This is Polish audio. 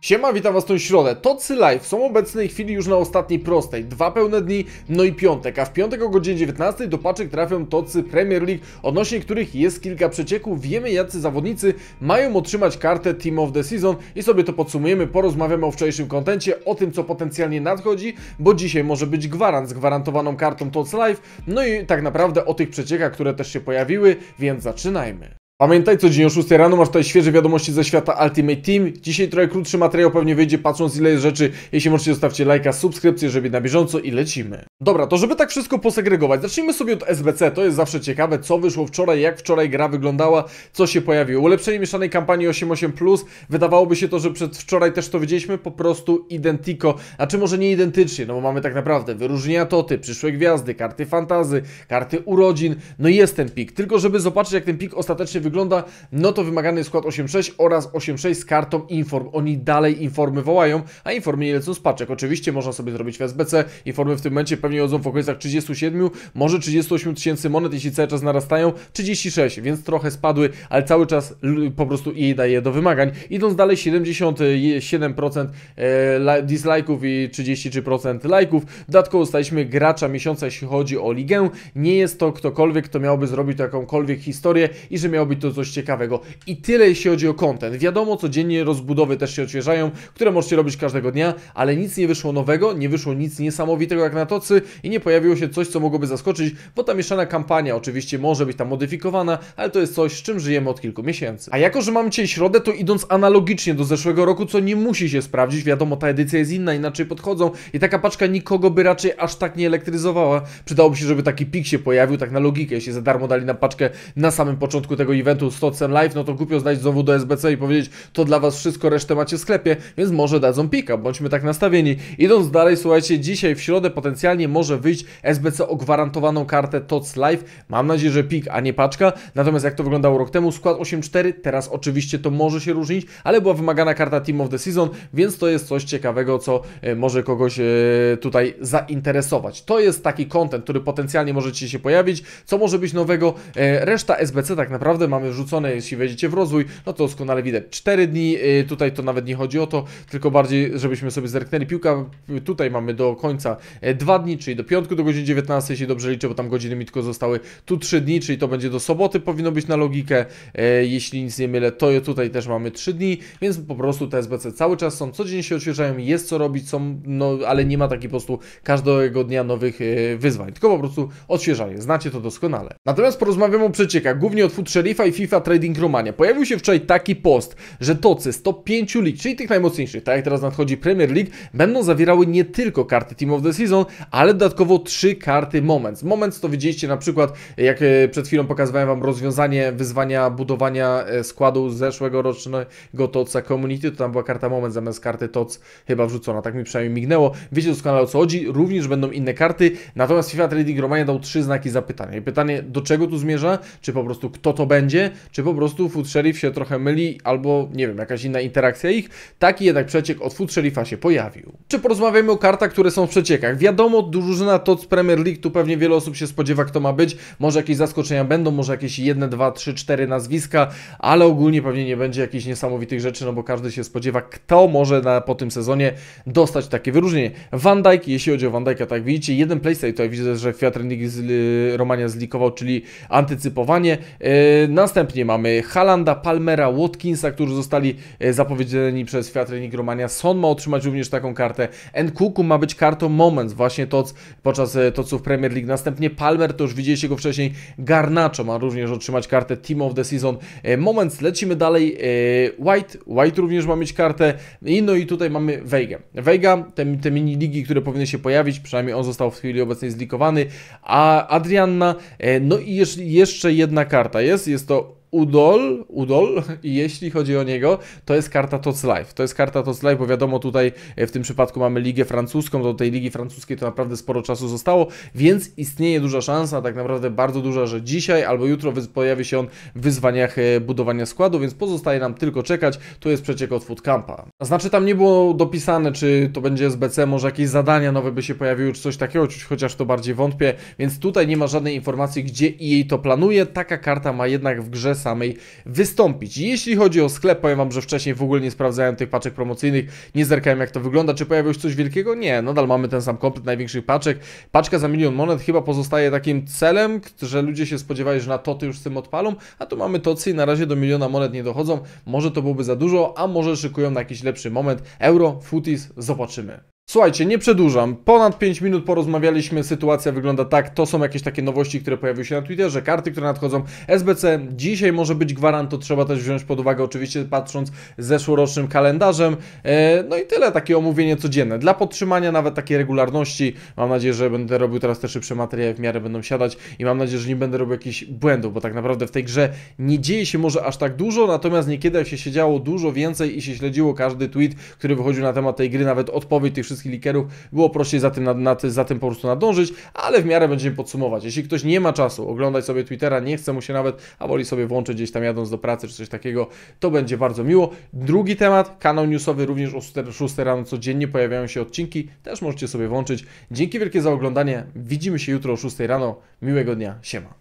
Siema, witam Was tą środę. Tocy Live są obecnej chwili już na ostatniej prostej. Dwa pełne dni, no i piątek. A w piątek o godzinie 19 do paczek trafią tocy Premier League, odnośnie których jest kilka przecieków. Wiemy, jacy zawodnicy mają otrzymać kartę Team of the Season i sobie to podsumujemy. Porozmawiamy o wczorajszym kontencie, o tym, co potencjalnie nadchodzi, bo dzisiaj może być gwarant z gwarantowaną kartą Tocy Live. No i tak naprawdę o tych przeciekach, które też się pojawiły, więc zaczynajmy. Pamiętaj, dzień o 6 rano masz tutaj świeże wiadomości ze świata Ultimate Team. Dzisiaj trochę krótszy materiał pewnie wyjdzie, patrząc ile jest rzeczy. Jeśli możecie, zostawcie lajka, subskrypcję, żeby na bieżąco i lecimy. Dobra, to żeby tak wszystko posegregować, zacznijmy sobie od SBC. To jest zawsze ciekawe, co wyszło wczoraj, jak wczoraj gra wyglądała, co się pojawiło. Ulepszenie mieszanej kampanii 8.8+, wydawałoby się to, że przedwczoraj też to widzieliśmy, po prostu identyko. A czy może nie identycznie, no bo mamy tak naprawdę wyróżnienia toty, przyszłe gwiazdy, karty fantazy, karty urodzin. No jest ten pik, tylko żeby zobaczyć jak ten pik ostatecznie wygląda, no to wymagany jest skład 8.6 oraz 8.6 z kartą Inform. Oni dalej Informy wołają, a Informy nie lecą z paczek. Oczywiście można sobie zrobić w SBC. Informy w tym momencie pewnie chodzą w okolicach 37, może 38 tysięcy monet, jeśli cały czas narastają, 36, więc trochę spadły, ale cały czas po prostu jej daje do wymagań. Idąc dalej, 77% e, dislike'ów i 33% lajków. Dodatkowo staliśmy gracza miesiąca, jeśli chodzi o ligę. Nie jest to ktokolwiek, kto miałby zrobić jakąkolwiek historię i że miałby to coś ciekawego. I tyle jeśli chodzi o content. Wiadomo, codziennie rozbudowy też się odświeżają, które możecie robić każdego dnia, ale nic nie wyszło nowego, nie wyszło nic niesamowitego jak na tocy i nie pojawiło się coś, co mogłoby zaskoczyć, bo ta mieszana kampania oczywiście może być tam modyfikowana, ale to jest coś, z czym żyjemy od kilku miesięcy. A jako, że mamy dzisiaj środę, to idąc analogicznie do zeszłego roku, co nie musi się sprawdzić, wiadomo, ta edycja jest inna, inaczej podchodzą i taka paczka nikogo by raczej aż tak nie elektryzowała. Przydałoby się, żeby taki pik się pojawił, tak na logikę, jeśli za darmo dali na paczkę na samym początku tego eventu, eventu z Tocem Live, no to głupio znać znowu do SBC i powiedzieć, to dla was wszystko, resztę macie w sklepie, więc może dadzą pika, bądźmy tak nastawieni. Idąc dalej, słuchajcie, dzisiaj w środę potencjalnie może wyjść SBC o gwarantowaną kartę TOC Live. Mam nadzieję, że pik, a nie paczka. Natomiast jak to wyglądało rok temu, skład 8-4, teraz oczywiście to może się różnić, ale była wymagana karta Team of the Season, więc to jest coś ciekawego, co e, może kogoś e, tutaj zainteresować. To jest taki content, który potencjalnie możecie się pojawić, co może być nowego. E, reszta SBC tak naprawdę ma mamy wrzucone, jeśli wejdziecie w rozwój, no to doskonale widać 4 dni, y, tutaj to nawet nie chodzi o to, tylko bardziej, żebyśmy sobie zerknęli piłka, tutaj mamy do końca 2 e, dni, czyli do piątku do godziny 19, jeśli dobrze liczę, bo tam godziny mi tylko zostały, tu 3 dni, czyli to będzie do soboty, powinno być na logikę, e, jeśli nic nie mylę, to tutaj też mamy 3 dni, więc po prostu te SBC cały czas są, codziennie się odświeżają, jest co robić, są, no, ale nie ma takiej po prostu każdego dnia nowych e, wyzwań, tylko po prostu odświeżanie, znacie to doskonale. Natomiast porozmawiamy o przeciekach, głównie od Food Sheriffa i FIFA Trading Romania. Pojawił się wczoraj taki post, że tocy z top lig, czyli tych najmocniejszych, tak jak teraz nadchodzi Premier League, będą zawierały nie tylko karty Team of the Season, ale dodatkowo trzy karty Moments. Moments to widzieliście na przykład, jak e, przed chwilą pokazywałem Wam rozwiązanie wyzwania budowania e, składu zeszłego rocznego TOCa Community, to tam była karta Moment zamiast karty TOC chyba wrzucona, tak mi przynajmniej mignęło. Wiecie doskonale o co chodzi, również będą inne karty, natomiast FIFA Trading Romania dał trzy znaki zapytania. I pytanie, do czego tu zmierza, czy po prostu kto to będzie, czy po prostu Food Sheriff się trochę myli, albo nie wiem, jakaś inna interakcja ich. Taki jednak przeciek od Food Sheriffa się pojawił. Czy porozmawiamy o kartach, które są w przeciekach? Wiadomo, drużyna TOTS Premier League, tu pewnie wiele osób się spodziewa, kto ma być. Może jakieś zaskoczenia będą, może jakieś 1, 2, 3, 4 nazwiska, ale ogólnie pewnie nie będzie jakichś niesamowitych rzeczy, no bo każdy się spodziewa, kto może na, po tym sezonie dostać takie wyróżnienie. Van Dijk, jeśli chodzi o Van Dijka, tak widzicie, jeden playstyle tutaj widzę, że Fiat z, y, Romania zlikował, czyli antycypowanie. Yy, Następnie mamy Halanda, Palmera, Watkinsa, którzy zostali e, zapowiedzeni przez Fiat Romania. Son ma otrzymać również taką kartę. Nkuku ma być kartą Moment, właśnie toc podczas e, toców Premier League. Następnie Palmer, to już widzieliście go wcześniej. Garnacho ma również otrzymać kartę Team of the Season. E, Moment, lecimy dalej. White, White również ma mieć kartę. I no i tutaj mamy Vega. Vega, te, te mini ligi, które powinny się pojawić, przynajmniej on został w chwili obecnej zlikowany. A Adrianna, no i jeszcze jedna karta jest, jest что Udol, Udol, i jeśli chodzi o niego, to jest karta Tots Life. To jest karta Tots Life, bo wiadomo, tutaj e, w tym przypadku mamy Ligę Francuską, do tej Ligi Francuskiej to naprawdę sporo czasu zostało, więc istnieje duża szansa, tak naprawdę bardzo duża, że dzisiaj albo jutro pojawi się on w wyzwaniach e, budowania składu, więc pozostaje nam tylko czekać. To jest przeciek od Food Campa. Znaczy, tam nie było dopisane, czy to będzie SBC, może jakieś zadania nowe by się pojawiły, czy coś takiego, chociaż to bardziej wątpię, więc tutaj nie ma żadnej informacji, gdzie jej to planuje. Taka karta ma jednak w grze samej wystąpić. Jeśli chodzi o sklep, powiem Wam, że wcześniej w ogóle nie sprawdzałem tych paczek promocyjnych, nie zerkałem jak to wygląda, czy pojawiło się coś wielkiego? Nie, nadal mamy ten sam komplet największych paczek. Paczka za milion monet chyba pozostaje takim celem, że ludzie się spodziewają, że na toty już z tym odpalą, a tu mamy tocy i na razie do miliona monet nie dochodzą. Może to byłoby za dużo, a może szykują na jakiś lepszy moment. Euro, footies. zobaczymy. Słuchajcie, nie przedłużam. Ponad 5 minut porozmawialiśmy. Sytuacja wygląda tak. To są jakieś takie nowości, które pojawiły się na Twitterze, karty, które nadchodzą. SBC dzisiaj może być gwarant, to trzeba też wziąć pod uwagę, oczywiście patrząc zeszłorocznym kalendarzem. E, no i tyle, takie omówienie codzienne. Dla podtrzymania nawet takiej regularności. Mam nadzieję, że będę robił teraz te szybsze materiały, w miarę będą siadać i mam nadzieję, że nie będę robił jakichś błędów, bo tak naprawdę w tej grze nie dzieje się może aż tak dużo, natomiast niekiedy się siedziało dużo więcej i się śledziło każdy tweet, który wychodził na temat tej gry, nawet odpowiedź tych wszystkich wszystkich likerów, było prościej za tym, na, na, za tym po prostu nadążyć, ale w miarę będziemy podsumować. Jeśli ktoś nie ma czasu oglądać sobie Twittera, nie chce mu się nawet, a woli sobie włączyć gdzieś tam jadąc do pracy czy coś takiego, to będzie bardzo miło. Drugi temat, kanał newsowy również o 6 rano codziennie pojawiają się odcinki, też możecie sobie włączyć. Dzięki wielkie za oglądanie, widzimy się jutro o 6 rano, miłego dnia, siema.